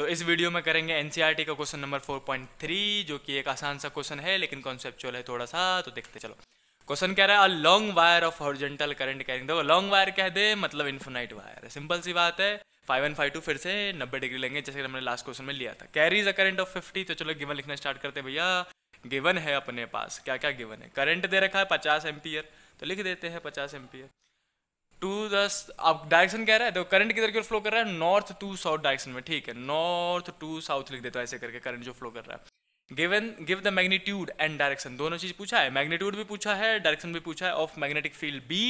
तो इस वीडियो में करेंगे एनसीईआरटी e का क्वेश्चन नंबर 4.3 जो कि एक आसान सा क्वेश्चन है लेकिन कॉन्सेप्चुअल है थोड़ा सा तो देखते चलो क्वेश्चन कह रहा है a long wire of horizontal current carrying देखो लॉन्ग वायर कह दे मतलब इन्फोनाइट वायर है सिंपल सी बात है फाइव वन फाइव टू फिर से नब्बे डिग्री लेंगे जैसे हमने लास्ट क्वेश्चन में लिया था carries a current of fifty तो चलो गिवन लिखना स्टार्ट करते भैया गिवन है अपने पास क्या क्या गिवन है करंट दे रखा है पचास एम्पियर तो लिख देते हैं पचास एम्पियर टू दस आप डायरेक्शन कह रहा है तो करंट किधर की फ्लो कर रहा है नॉर्थ टू साउथ डायरेक्शन में ठीक है नॉर्थ टू साउथ लिख देता है ऐसे करके करंट जो फ्लो कर रहा है given give the magnitude and direction दोनों चीज पूछा है मैग्नीट्यूड भी पूछा है डायरेक्शन भी पूछा है of magnetic field B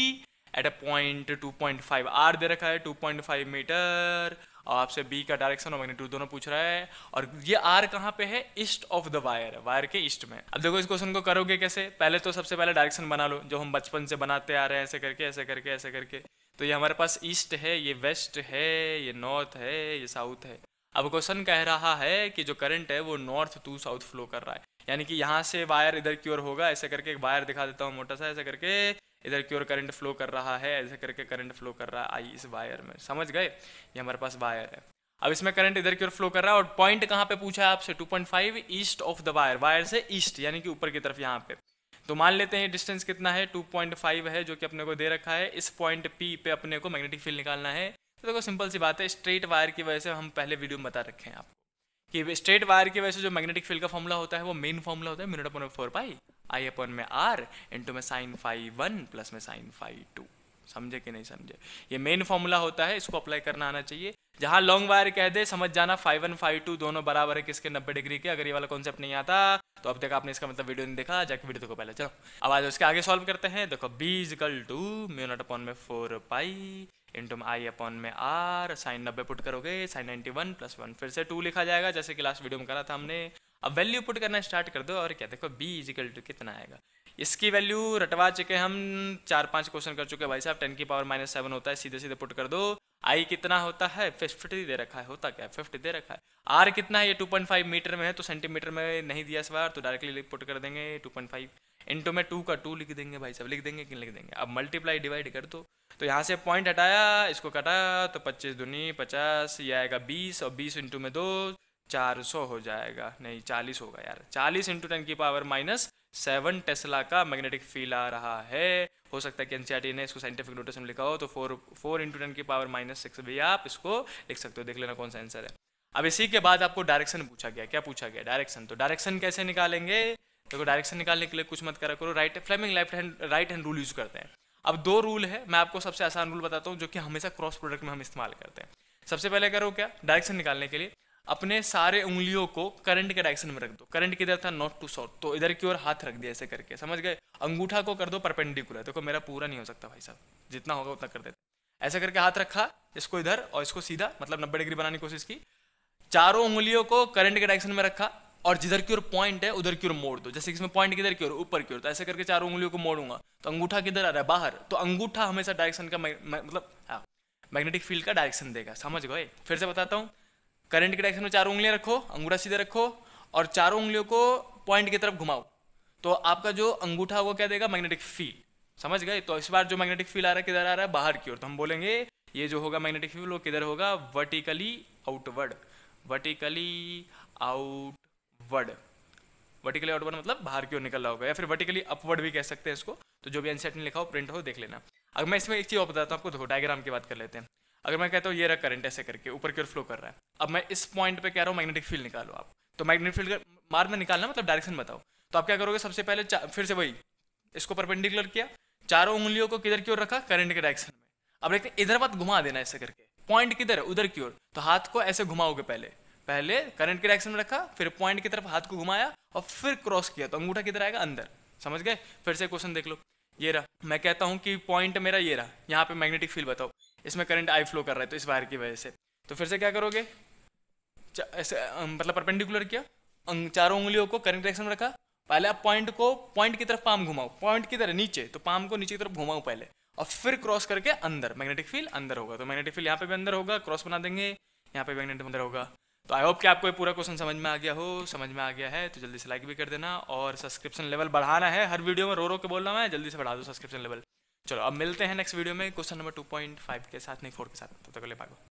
at a point two point five R दे रखा है टू पॉइंट फाइव मीटर और आपसे बी का डायरेक्शन और मैग्नीट्यूड दोनों पूछ रहा है और ये आर कहाँ पे है east of the wire wire के ईस्ट में अब देखो इस क्वेश्चन को करोगे कैसे पहले तो सबसे पहले डायरेक्शन बना लो जो हम बचपन से बनाते आ रहे हैं ऐसे करके ऐसे करके ऐसे करके तो ये हमारे पास ईस्ट है ये वेस्ट है ये नॉर्थ है ये साउथ है अब क्वेश्चन कह रहा है कि जो करंट है वो नॉर्थ टू साउथ फ्लो कर रहा है यानी कि यहाँ से वायर इधर की ओर होगा ऐसे करके एक वायर दिखा देता हूँ मोटा सा ऐसे करके इधर की ओर करंट फ्लो कर रहा है ऐसे करके करंट फ्लो कर रहा है आई इस वायर में समझ गए ये हमारे पास वायर है अब इसमें करंट इधर की ओर फ्लो कर रहा है और पॉइंट कहाँ पे पूछा है आपसे 2.5 east of the wire wire से ईस्ट यानी कि ऊपर की तरफ यहाँ पे तो मान लेते हैं डिस्टेंस कितना है 2.5 है जो कि अपने को दे रखा है इस पॉइंट पी पे अपने को मैग्नेटिक फील्ड निकालना है तो देखो तो सिंपल सी बात है स्ट्रेट वायर की वजह से हम पहले वीडियो में बता रखे हैं आपको कि स्ट्रेट वायर की वजह से जो मैग्नेटिक फील्ड का फॉर्मूला होता है वो मेन फॉर्मूला होता है mu upon four pi I upon में आर इंटू में साइन फाइव वन प्लस में साइन फाइव टू समझे कि नहीं समझे ये मेन फॉर्मूला होता है इसको अप्लाई करना आना चाहिए जहां लॉन्ग वायर कह दे समझ जाना फाइव वन फाइव टू दोनों बराबर है किसके नब्बे डिग्री के अगर ये वाला कॉन्सेप्ट नहीं आता तो अब देखा आपने इसका मतलब वीडियो नहीं देखा जाके वीडियो देखो पहले चलो अब आज उसके आगे सॉल्व करते हैं देखो B equal to mu naught upon में फोर पाई इंटू में आई अपॉन में आर साइन नब्बे पुट करोगे sine ninety one plus one फिर से टू लिखा जाएगा जैसे कि लास्ट वीडियो में करा था हमने अब वैल्यू पुट करना स्टार्ट कर दो और क्या देखो बी इजिकल टू कितना आएगा इसकी वैल्यू रटवा चुके हम चार पांच क्वेश्चन कर चुके भाई साहब टेन की पावर माइनस सेवन होता है सीधे सीधे पुट कर दो आई कितना होता है फिफ्टी दे रखा है होता क्या है फिफ्टी दे रखा है आर कितना है ये टू पॉइंट फाइव मीटर में है तो सेंटीमीटर में नहीं दिया बार तो डायरेक्टली पुट कर देंगे टू पॉइंट फाइव इंटू में टू का टू लिख देंगे भाई साहब लिख देंगे कि लिख देंगे अब मल्टीप्लाई डिवाइड कर दो तो यहाँ से पॉइंट हटाया इसको कटाया तो पच्चीस दुनी पचास ये आएगा बीस और बीस इंटू में दो चार सौ हो जाएगा नहीं चालीस होगा यार चालीस इंटू टेन की पावर माइनस सेवन टेस्ला का मैग्नेटिक फील आ रहा है हो सकता है कि एन e ने इसको साइंटिफिक नोटेशन लिखा हो तो फोर फोर इंटू टेन की पावर माइनस सिक्स भी आप इसको लिख सकते हो देख लेना कौन सा आंसर है अब इसी के बाद आपको डायरेक्शन पूछा गया क्या पूछा गया डायरेक्शन तो डायरेक्शन कैसे निकालेंगे देखो तो डायरेक्शन निकालने के लिए कुछ मत करा करो right Fleming left hand right hand rule use करते हैं अब दो रूल है मैं आपको सबसे आसान रूल बताता हूँ जो कि हमेशा क्रॉस प्रोडक्ट में हम इस्तेमाल करते हैं सबसे पहले करो क्या डायरेक्शन निकालने के लिए अपने सारे उंगलियों को करंट के डायरेक्शन में रख दो करंट किधर था नॉट टू शॉर्ट तो इधर की ओर हाथ रख दिया ऐसे करके समझ गए अंगूठा को कर दो परपेंडिकुलर देखो तो मेरा पूरा नहीं हो सकता भाई साहब जितना होगा उतना कर देते ऐसे करके हाथ रखा इसको इधर और इसको सीधा मतलब नब्बे डिग्री बनाने की कोशिश की चारों उंगलियों को करंट के डायरेक्शन में रखा और जिधर की ओर पॉइंट है उधर की ओर मोड़ दो जैसे इसमें पॉइंट किधर की ओर ऊपर की ओर तो ऐसे करके चारों उंगलियों को मोड़ूंगा तो अंगूठा किधर आ रहा है बाहर तो अंगूठा हमेशा डायरेक्शन का मतलब मैग्नेटिक हाँ, फील्ड का डायरेक्शन देगा समझ गए फिर से बताता हूँ करंट के डायरेक्शन में चारों उंगलियां रखो अंगूठा सीधे रखो और चारों उंगलियों को पॉइंट की तरफ घुमाओ तो आपका जो अंगूठा वो क्या देगा मैग्नेटिक फील समझ गए तो इस बार जो मैग्नेटिक फील आ रहा है किधर आ रहा है बाहर की ओर तो हम बोलेंगे ये जो होगा मैग्नेटिक फील वो किधर होगा vertically outward vertically outward vertically outward मतलब बाहर की ओर निकल रहा होगा या फिर वर्टिकली अपवर्ड भी कह सकते हैं इसको तो जो भी एनसेट ने लिखा हो प्रिंट हो देख लेना अब मैं इसमें एक चीज़ और बताता हूँ आपको देखो डायग्राम की बात कर लेते हैं अगर मैं कहता हूँ ये रहा करंट ऐसे करके ऊपर की ओर फ्लो कर रहा है अब मैं इस पॉइंट पे कह रहा हूँ मैग्नेटिक फील्ड निकालो आप तो मैग्नेटिक फील्ड मार्ग में निकालना मतलब डायरेक्शन बताओ तो आप क्या करोगे सबसे पहले फिर से वही इसको परपेंडिकुलर किया चारों उंगलियों को किधर की ओर रखा करंट के डायरेक्शन में अब देखते इधर बात घुमा देना ऐसे करके पॉइंट किधर है उधर की ओर तो हाथ को ऐसे घुमाओगे पहले पहले करंट के डायरेक्शन में रखा फिर पॉइंट की तरफ हाथ को घुमाया और फिर क्रॉस किया तो अंगूठा किधर आएगा अंदर समझ गए फिर से क्वेश्चन देख लो ये रहा मैं कहता हूँ कि पॉइंट मेरा ये रहा यहाँ पे मैग्नेटिक फील्ड बताओ इसमें करंट आई फ्लो कर रहा है तो इस वायर की वजह से तो फिर से क्या करोगे ऐसे मतलब परपेंडिकुलर किया चारों उंगलियों को करंट डायरेक्शन में रखा पहले आप पॉइंट को पॉइंट की तरफ पाम घुमाओ पॉइंट की तरफ नीचे तो पाम को नीचे की तरफ घुमाओ पहले और फिर क्रॉस करके अंदर मैग्नेटिक फील्ड अंदर होगा तो मैग्नेटिक फील्ड यहाँ पे भी अंदर होगा क्रॉस बना देंगे यहाँ पे मैग्नेटिक अंदर होगा तो आई होप कि आपको ये पूरा क्वेश्चन समझ में आ गया हो समझ में आ गया है तो जल्दी से लाइक भी कर देना और सब्सक्रिप्शन लेवल बढ़ाना है हर वीडियो में रो रो के बोल रहा है मैं जल्दी से बढ़ा दो सब्सक्रिप्शन लेवल चलो अब मिलते हैं नेक्स्ट वीडियो में क्वेश्चन नंबर 2.5 के साथ नहीं फोर के साथ तब तक तो ले